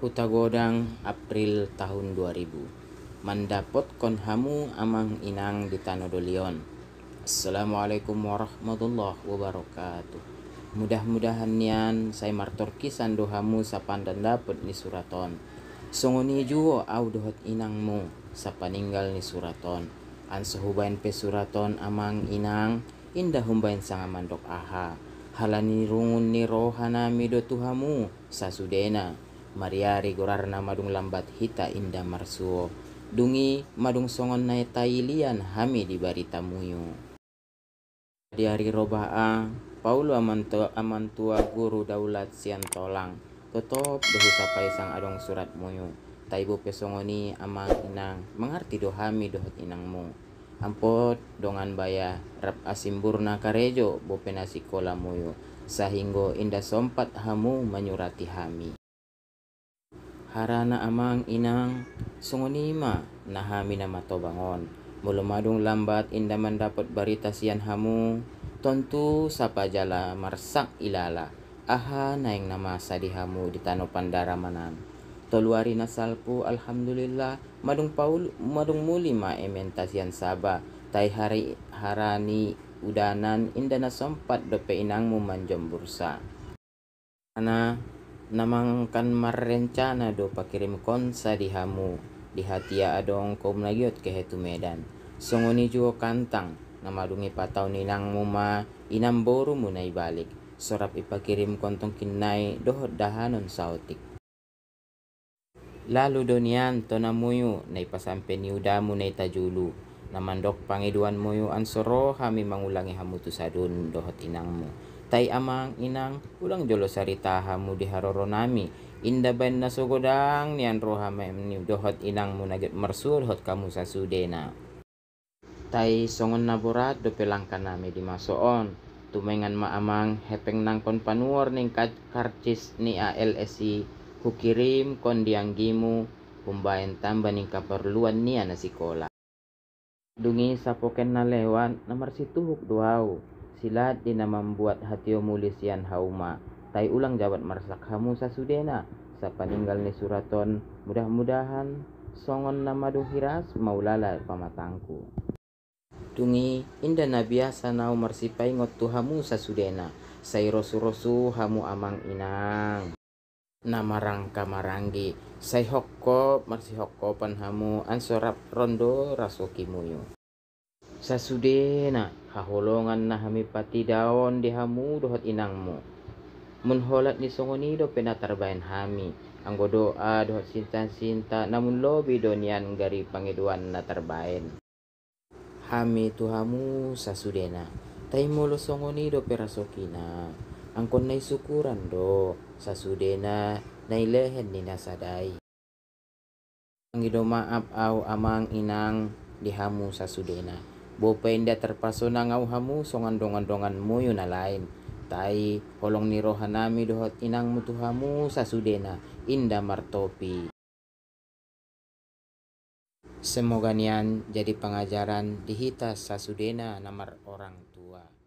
godang April tahun 2000 Mandapot konhamu amang inang di Tanodolion Assalamualaikum warahmatullahi wabarakatuh Mudah-mudahan nian saya martor kisan dohamu sapan dan dapat ni suraton Songoni juo au dohot inangmu sapaninggal ni suraton Ansuhubain pe suraton amang inang indah humbain sangamandok aha halani rungun ni rohana mido tuhamu sasudena mariari gorarna madung lambat hita inda marsuo dungi madung songon nae tailian hami di barita muyu di hari a, paulo amantua, amantua guru daulat sian tolang totop dohu sapai sang adong surat muyu taibu pesongoni amang inang mengerti dohami dohot inangmu ampot dongan baya rap asimburna karejo bopena sikola muyu sahinggo inda sompat hamu menyurati hami harana amang inang sungunima nahami nama tobangon, Mulumadong lambat indaman dapat barita siyan hamu. Tontu sapajala marsak ilala. Aha naing nama sadihamu di pandara manan Toluari nasalpu salpu alhamdulillah madung paul madung muli ma ementasian saba. Tai hari harani udanan inda na dope inangmu manjom bursa. Ana namang kan marrencana do pakirim konsa di hamu di ya adong kaum nagiot ke hetu medan songoni juo kantang namadungi patau ninang muma inamboru munai balik sorap ipakirim kontong kinai do dahanon sautik lalu donian to namuyu nai pasampe udamu nai tajulu namandok pangiduan muyu ansoro hami mangulangi hamutu sadun dohot inangmu tai amang inang ulang jolo sarita hamu di nami inda ben nasogodang nian roha memni dohot inang munaget mersul hot kamu sasudena tai songon naborat do pelangkan nami di masoon tumengan ma amang hepeng nang kon panuor ning karcis ni ALSI kukirim kon dianggimu kumbaen tambah ning kaperluan nia nasikola dungi sapoken na lewan namar situhuk duau Sila tina membuat hatio mulisian hauma. Tai ulang jawat marsak hamu sasudena. Sapaninggal ni suraton, mudah-mudahan songon nama duhiras maulala pamatangku. Tungi inda biasa sanau marsipai ngot hamu sasudena. Sai rosu rosu hamu amang inang. Nama rangka marangi. Sai hokko marsi hokko panhamu ansorap rondo muyu sasudena hahulongan na hami patidawon dihamu dohot inangmu munholat ni songonido penatarbayan kami, ang godoa dohot sinta-sinta namun do donian gari pangiduan na tarbayan hami tuhamu sa lo taimolo songonido perasokina angkon nay sukuran do sasudena nailehen ni nasaday ang gidomaap aw amang inang dihamu sa sudena. Bupainda terpasuna ngau hamu so ngandong-andongan mo yun alain. Tay, holong ni Rohanami dohot inang mutuhamu sa sudena, inda martopi. Semoga nian jadi pengajaran dihitas sa sudena namar orang tua.